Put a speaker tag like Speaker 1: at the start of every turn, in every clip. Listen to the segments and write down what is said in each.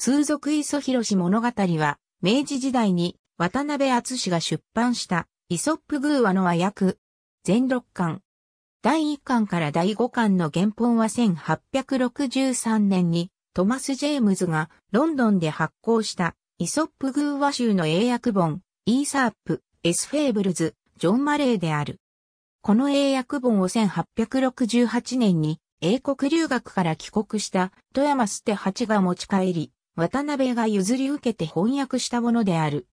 Speaker 1: 通俗磯広し物語は、明治時代に渡辺厚氏が出版したイソップ偶話の和訳。全六巻。第一巻から第五巻の原本は1863年にトマス・ジェームズがロンドンで発行したイソップ偶話集の英訳本、イーサープ、エスフェーブルズ、ジョン・マレーである。この英訳本を1868年に英国留学から帰国した富山捨て八が持ち帰り、渡辺が譲り受けて翻訳したものである。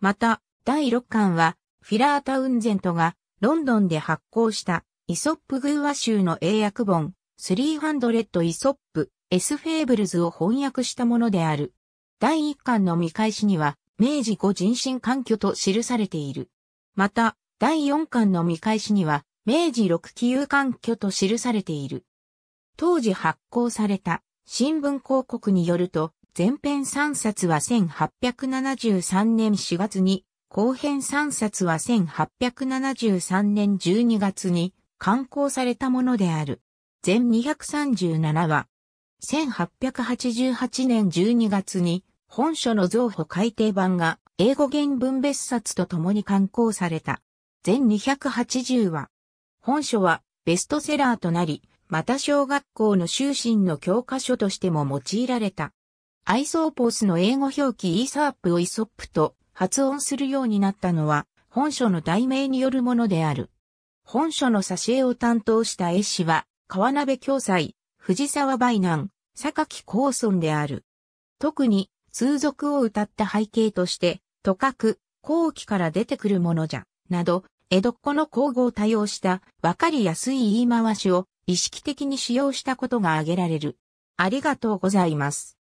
Speaker 1: また、第6巻は、フィラータウンゼントが、ロンドンで発行した、イソップ・グーワ州の英訳本、300イソップ、エス・フェーブルズを翻訳したものである。第1巻の見返しには、明治後人身環境と記されている。また、第4巻の見返しには、明治6期有環境と記されている。当時発行された新聞広告によると、前編3冊は1873年4月に、後編3冊は1873年12月に刊行されたものである。全237話。1888年12月に本書の増補改訂版が英語原文別冊と共に刊行された。全280話。本書はベストセラーとなり、また小学校の修身の教科書としても用いられた。アイソーポースの英語表記イーサープをイソップと発音するようになったのは本書の題名によるものである。本書の挿絵を担当した絵師は川鍋教祭、藤沢梅南、榊高村である。特に通俗を歌った背景として、とかく後期から出てくるものじゃ、など、江戸っ子の交互を多用した分かりやすい言い回しを意識的に使用したことが挙げられる。ありがとうございます。